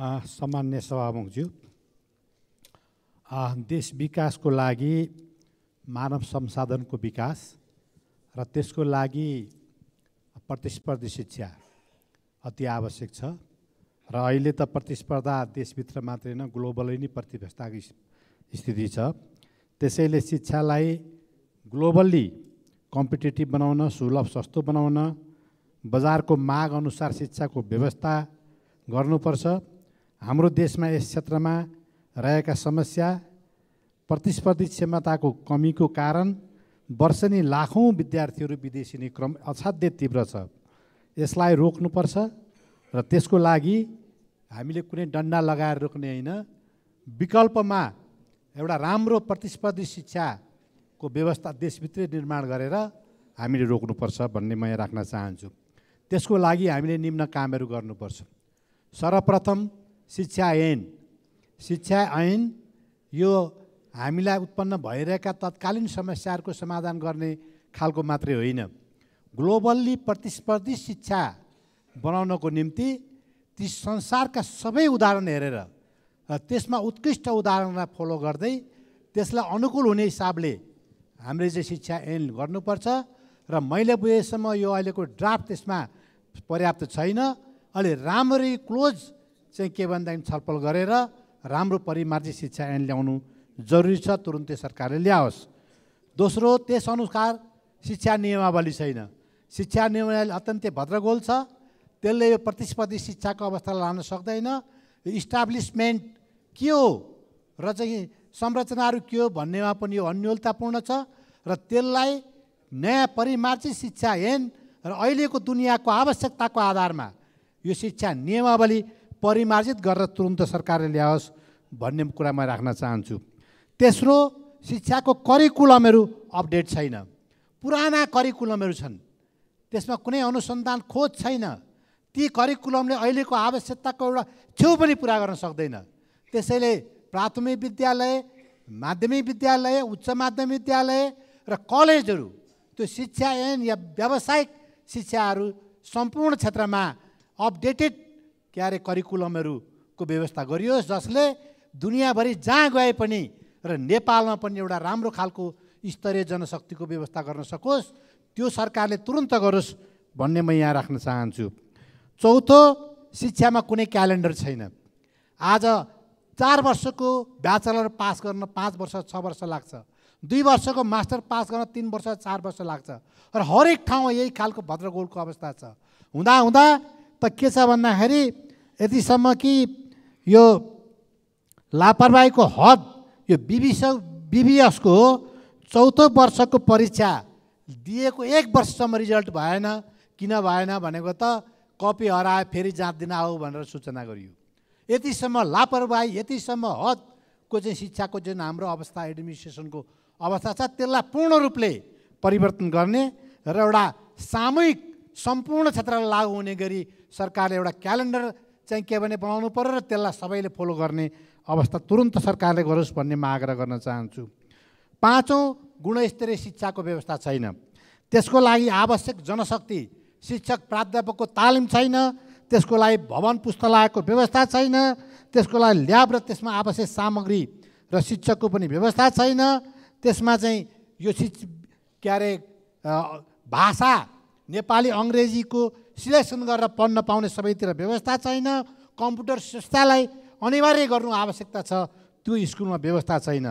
सामान्य सभामुखज्यू देश विकासको लागि मानव संसाधनको विकास र त्यसको लागि प्रतिस्पर्धी शिक्षा अति आवश्यक छ र अहिले त प्रतिस्पर्धा देशभित्र मात्रै होइन ग्लोबलै नै प्रतिस्पर्धाको स्थिति छ त्यसैले शिक्षालाई ग्लोबल्ली कम्पिटेटिभ बनाउन सुलभ सस्तो बनाउन बजारको माग अनुसार शिक्षाको व्यवस्था गर्नुपर्छ हाम्रो देशमा यस क्षेत्रमा रहेका समस्या प्रतिस्पर्धी क्षमताको कमीको कारण वर्षनी लाखौँ विद्यार्थीहरू विदेशी नै क्रम असाध्य तीव्र छ यसलाई रोक्नुपर्छ र त्यसको लागि हामीले कुनै डन्डा लगाएर रोक्ने होइन विकल्पमा एउटा राम्रो प्रतिस्पर्धी शिक्षाको व्यवस्था देशभित्रै निर्माण गरेर हामीले रोक्नुपर्छ भन्ने म यहाँ राख्न चाहन्छु त्यसको लागि हामीले निम्न कामहरू गर्नुपर्छ सर्वप्रथम शिक्षा ऐन शिक्षा ऐन यो हामीलाई उत्पन्न भइरहेका तत्कालीन समस्याहरूको समाधान गर्ने खालको मात्रै होइन ग्लोबल्ली प्रतिस्पर्धी शिक्षा बनाउनको निम्ति ती संसारका सबै उदाहरण हेरेर र त्यसमा उत्कृष्ट उदाहरणलाई फलो गर्दै त्यसलाई अनुकूल हुने हिसाबले हामीले चाहिँ शिक्षा ऐन गर्नुपर्छ र मैले बुझेसम्म यो अहिलेको ड्राफ्ट त्यसमा पर्याप्त छैन अहिले राम्ररी क्लोज चाहिँ के भनेदेखि छलफल गरेर राम्रो परिमार्जित शिक्षा ऐन ल्याउनु जरुरी छ तुरुन्तै सरकारले ल्याओस् दोस्रो त्यसअनुसार शिक्षा नियमावली छैन शिक्षा नियमावली अत्यन्तै भद्रगोल छ त्यसले यो प्रतिस्पर्धी शिक्षाको अवस्था लान सक्दैन यो इस्टाब्लिसमेन्ट के हो र चाहिँ संरचनाहरू के हो भन्नेमा पनि यो अन्यलतापूर्ण छ र त्यसलाई नयाँ परिमार्जित शिक्षा ऐन र अहिलेको दुनियाँको आवश्यकताको आधारमा यो शिक्षा नियमावली परिमार्जित गरेर तुरन्त सरकारले ल्याओस् भन्ने कुरा म राख्न चाहन्छु तेस्रो शिक्षाको करिकुलमहरू अपडेट छैन पुराना करिकुलमहरू छन् त्यसमा कुनै अनुसन्धान खोज छैन ती करिकुलमले अहिलेको आवश्यकताको एउटा छेउ पनि पुरा गर्न सक्दैन त्यसैले प्राथमिक विद्यालय माध्यमिक विद्यालय उच्च माध्यमिक विद्यालय र कलेजहरू त्यो शिक्षा एन या व्यावसायिक शिक्षाहरू सम्पूर्ण क्षेत्रमा अपडेटेड क्यारे करिकुलमहरूको व्यवस्था गरियोस् जसले दुनियाँभरि जहाँ गए पनि र नेपालमा पनि एउटा राम्रो खालको स्तरीय जनशक्तिको व्यवस्था गर्न सकोस् त्यो सरकारले तुरन्त गरोस् भन्ने म यहाँ राख्न चाहन्छु चौथो शिक्षामा कुनै क्यालेन्डर छैन आज चार वर्षको ब्याचलर पास गर्न पाँच वर्ष छ वर्ष लाग्छ दुई वर्षको मास्टर पास गर्न तिन वर्ष चार वर्ष लाग्छ र हरेक ठाउँमा यही खालको भद्रगोलको अवस्था छ हुँदा हुँदा त के छ भन्दाखेरि यतिसम्म कि यो लापरवाहीको हद यो बिबिस बिबिएसको चौथो वर्षको परीक्षा दिएको एक वर्षसम्म रिजल्ट भएन किन भएन भनेको त कपी हराए फेरि जाँच दिन आऊ भनेर सूचना गरियो यतिसम्म लापरवाही यतिसम्म हदको चाहिँ शिक्षाको जुन हाम्रो अवस्था एडमिनिस्ट्रेसनको अवस्था छ त्यसलाई पूर्ण रूपले परिवर्तन गर्ने र एउटा सामूहिक सम्पूर्ण क्षेत्रलाई लागू हुने गरी सरकारले एउटा क्यालेन्डर चाहिँ के भने बनाउनु पऱ्यो र त्यसलाई सबैले फलो गर्ने अवस्था तुरुन्त सरकारले गरोस् भन्ने म आग्रह गर्न चाहन्छु पाँचौँ गुणस्तरीय शिक्षाको व्यवस्था छैन त्यसको लागि आवश्यक जनशक्ति शिक्षक प्राध्यापकको तालिम छैन त्यसको लागि भवन पुस्तकालयको व्यवस्था छैन त्यसको लागि ल्याब र त्यसमा आवश्यक सामग्री र शिक्षकको पनि व्यवस्था छैन त्यसमा चाहिँ यो शिक्ष के अरे भाषा नेपाली अङ्ग्रेजीको सिलेक्सन गरेर पढ्न पाउने सबैतिर व्यवस्था छैन कम्प्युटर संस्थालाई अनिवार्य गर्नु आवश्यकता छ त्यो स्कुलमा व्यवस्था छैन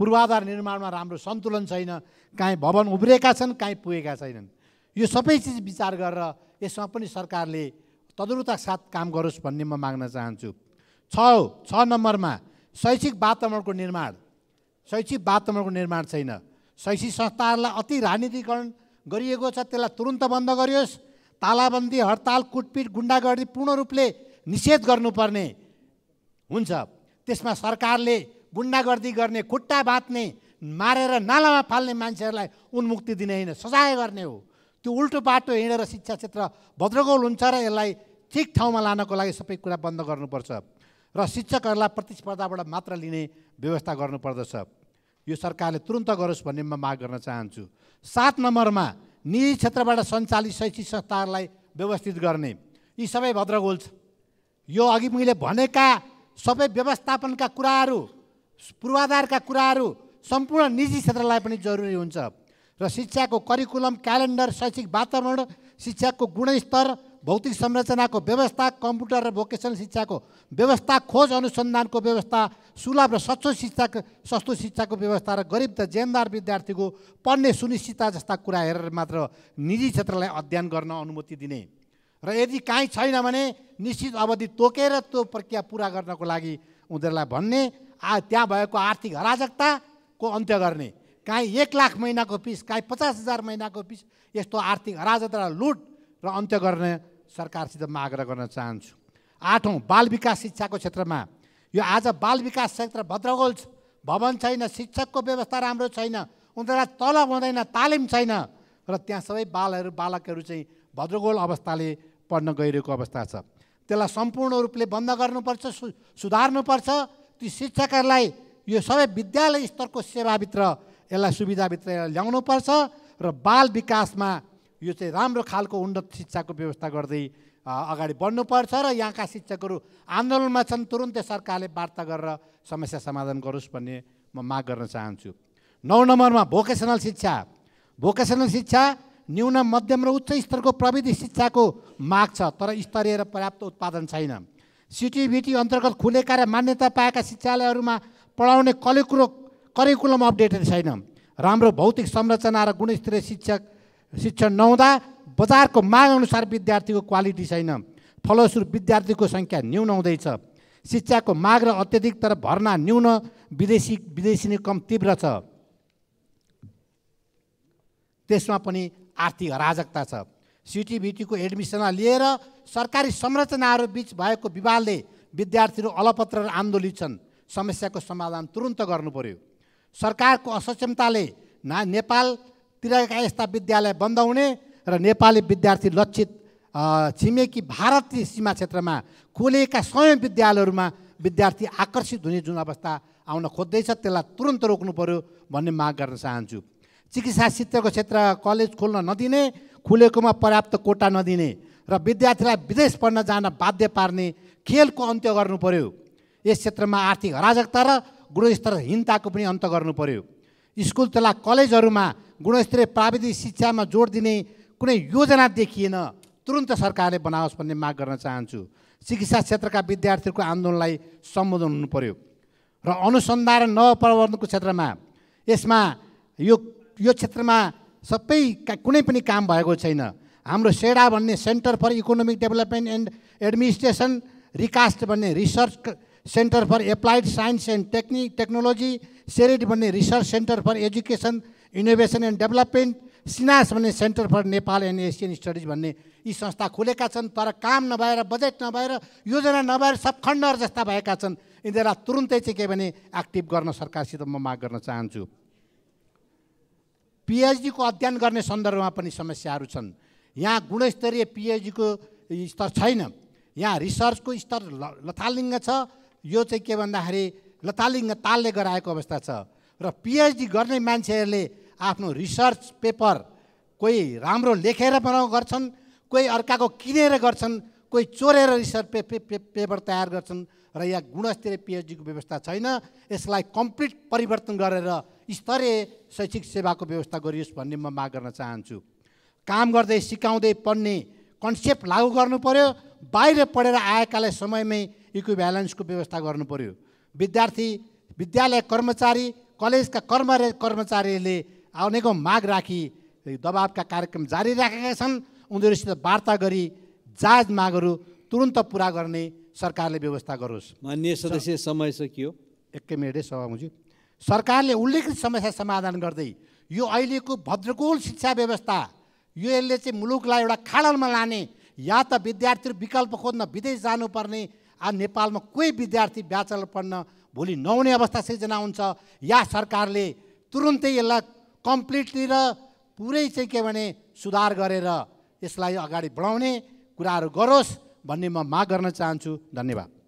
पूर्वाधार निर्माणमा राम्रो सन्तुलन छैन काहीँ भवन उब्रिएका छन् काहीँ पुगेका छैनन् यो सबै चिज विचार गरेर यसमा पनि सरकारले तदुरुता साथ काम गरोस् भन्ने म माग्न चाहन्छु छ छ नम्बरमा शैक्षिक वातावरणको निर्माण शैक्षिक वातावरणको निर्माण छैन शैक्षिक संस्थाहरूलाई अति राजनीतिकरण गरिएको छ त्यसलाई तुरुन्त बन्द गरियोस् तालाबन्दी हडताल कुटपिट गुन्डागर्दी पूर्ण रूपले निषेध गर्नुपर्ने हुन्छ त्यसमा सरकारले गुन्डागर्दी गर्ने खुट्टा बाँध्ने मारेर नालामा फाल्ने मान्छेहरूलाई उन्मुक्ति दिने होइन सजाय गर्ने हो त्यो उल्टो बाटो हिँडेर शिक्षा क्षेत्र भद्रगोल हुन्छ र यसलाई ठिक ठाउँमा लानको लागि सबै कुरा बन्द गर्नुपर्छ र शिक्षकहरूलाई प्रतिस्पर्धाबाट मात्र लिने व्यवस्था गर्नुपर्दछ यो सरकारले तुरन्त गरोस् भन्ने म माग गर्न चाहन्छु सात नम्बरमा निजी क्षेत्रबाट सञ्चालित शैक्षिक संस्थाहरूलाई व्यवस्थित गर्ने यी सबै भद्रगोल छ यो अघि मैले भनेका सबै व्यवस्थापनका कुराहरू पूर्वाधारका कुराहरू सम्पूर्ण निजी क्षेत्रलाई पनि जरुरी हुन्छ र शिक्षाको करिकुलम क्यालेन्डर शैक्षिक वातावरण शिक्षाको गुणस्तर भौतिक संरचनाको व्यवस्था कम्प्युटर र भोकेसनल शिक्षाको व्यवस्था खोज अनुसन्धानको व्यवस्था सुलभ र सस्तो शिक्षाको सस्तो शिक्षाको व्यवस्था र गरिब त जेमदार विद्यार्थीको पढ्ने सुनिश्चितता जस्ता कुरा हेरेर मात्र निजी क्षेत्रलाई अध्ययन गर्न अनुमति दिने र यदि काहीँ छैन भने निश्चित अवधि तोकेर त्यो प्रक्रिया पुरा गर्नको लागि उनीहरूलाई भन्ने आ त्यहाँ भएको आर्थिक अराजकताको अन्त्य गर्ने काहीँ एक लाख महिनाको फिस काहीँ पचास हजार महिनाको फिस यस्तो आर्थिक अराजकता लुट र अन्त्य गर्ने सरकारसित म आग्रह गर्न चाहन्छु आठौँ बाल विकास शिक्षाको क्षेत्रमा यो आज बाल विकास क्षेत्र भद्रगोल भवन छैन शिक्षकको व्यवस्था राम्रो छैन उनीहरूलाई तलब हुँदैन तालिम छैन र त्यहाँ सबै बालहरू बालकहरू चाहिँ भद्रगोल अवस्थाले पढ्न गइरहेको अवस्था छ त्यसलाई सम्पूर्ण रूपले बन्द गर्नुपर्छ सु सुधार्नुपर्छ ती शिक्षकहरूलाई यो सबै विद्यालय स्तरको सेवाभित्र यसलाई सुविधाभित्र ल्याउनुपर्छ र बाल विकासमा यो चाहिँ राम्रो खालको उन्नत शिक्षाको व्यवस्था गर्दै अगाडि बढ्नुपर्छ र यहाँका शिक्षकहरू आन्दोलनमा छन् तुरुन्तै सरकारले वार्ता गरेर समस्या समाधान गरोस् भन्ने म माग गर्न चाहन्छु नौ नम्बरमा भोकेसनल शिक्षा भोकेसनल शिक्षा न्यून मध्यम र उच्च स्तरको प्रविधि शिक्षाको माग छ तर स्तरीय र पर्याप्त उत्पादन छैन सिटिभिटी अन्तर्गत खुलेका र मान्यता पाएका शिक्षालयहरूमा पढाउने कलिकुलो करिकुलम अपडेटेड छैन राम्रो भौतिक संरचना र गुणस्तरीय शिक्षक शिक्षण नहुँदा बजारको मागअनुसार विद्यार्थीको क्वालिटी छैन फलस्वरूप विद्यार्थीको सङ्ख्या न्यून हुँदैछ शिक्षाको माग र अत्यधिक तर भर्ना न्यून विदेशी विदेशी नै कम तीव्र छ त्यसमा पनि आर्थिक अराजकता छ सिटिभिटीको एडमिसनलाई लिएर सरकारी संरचनाहरू बिच भएको विवादले विद्यार्थीहरू अलपत्र र आन्दोलित छन् समस्याको समाधान तुरुन्त गर्नु पर्यो सरकारको असक्षमताले ना नेपाल तिरका यस्ता विद्यालय बन्द हुने र नेपाली विद्यार्थी लक्षित छिमेकी भारतीय सीमा क्षेत्रमा खोलिएका स्वयं विद्यालयहरूमा विद्यार्थी आकर्षित हुने जुन अवस्था आउन खोज्दैछ त्यसलाई तुरन्त रोक्नु पऱ्यो भन्ने माग गर्न चाहन्छु चिकित्सा शिक्षाको क्षेत्र कलेज खोल्न नदिने खुलेकोमा पर्याप्त कोटा नदिने र विद्यार्थीलाई विदेश पढ्न जान बाध्य पार्ने खेलको अन्त्य गर्नु पर्यो यस क्षेत्रमा आर्थिक अराजकता र गुणस्तरहीनताको पनि अन्त्य गर्नु पर्यो स्कुल तथा कलेजहरूमा गुणस्तरीय प्राविधिक शिक्षामा जोड दिने कुनै योजना देखिएन तुरन्त सरकारले बनाओस् भन्ने माग गर्न चाहन्छु चिकित्सा क्षेत्रका विद्यार्थीहरूको आन्दोलनलाई सम्बोधन हुनु पर्यो र अनुसन्धान र नवप्रवर्तनको क्षेत्रमा यसमा यो यो क्षेत्रमा सबै कुनै पनि काम भएको छैन हाम्रो सेडा भन्ने centre for economic development and administration RECAST भन्ने research centre for applied science and technic technology CERID भन्ने research centre for education innovation and development CNAS भन्ने centre for Nepal and Asian studies भन्ने यी संस्था खुलेका छन् तर काम नभएर बजेट नभएर योजना नभएर सब खण्डहरू जस्ता भएका छन् यिनीहरूलाई तुरुन्तै चाहिँ के भने एक्टिभ गर्न सरकारसित म माग गर्न चाहन्छु पिएचडीको अध्ययन गर्ने सन्दर्भमा पनि समस्याहरू छन् यहाँ गुणस्तरीय पिएचडीको स्तर छैन यहाँ रिसर्चको स्तर लथालिङ्ग छ यो चाहिँ के भन्दाखेरि लतालिङ्ग तालले गराएको अवस्था छ र पिएचडी गर्ने मान्छेहरूले आफ्नो रिसर्च पेपर कोही राम्रो लेखेर बनाउ गर्छन् कोही अर्काको किनेर गर्छन् कोही चोरेर रिसर्च पे, पे, पे पेपर तयार गर्छन् र यहाँ गुणस्तरीय पिएचडीको व्यवस्था छैन यसलाई कम्प्लिट परिवर्तन गरेर स्तरीय शैक्षिक सेवाको व्यवस्था गरियोस् भन्ने म माग गर्न चाहन्छु काम गर्दै सिकाउँदै पढ्ने कन्सेप्ट लागू गर्नु पर्यो बाहिर पढेर आएकालाई समयमै इक्विभ्यालेन्सको व्यवस्था गर्नु पऱ्यो विद्यार्थी विद्यालय कर्मचारी कलेजका कर्म कर्मचारीले आउनेको माग राखी दबावका कार्यक्रम जारी राखेका छन् उनीहरूसित वार्ता गरी जायज मागहरू तुरन्त पुरा गर्ने सरकारले व्यवस्था गरोस् मान्य सदस्य समय सकियो एकै मिनटै सभामुजी सरकारले उल्लेखित समस्या समाधान गर्दै यो अहिलेको भद्रकुल शिक्षा व्यवस्था यो यसले चाहिँ मुलुकलाई एउटा खाडलमा लाने या त विद्यार्थीहरू विकल्प खोज्न विदेश जानुपर्ने आज नेपालमा कोही विद्यार्थी ब्याचलर पढ्न भोलि नहुने अवस्था सिर्जना हुन्छ या सरकारले तुरुन्तै यसलाई कम्प्लिटली र पुरै चाहिँ के भने सुधार गरेर यसलाई अगाडि बढाउने कुराहरू गरोस् भन्ने म माग गर्न चाहन्छु धन्यवाद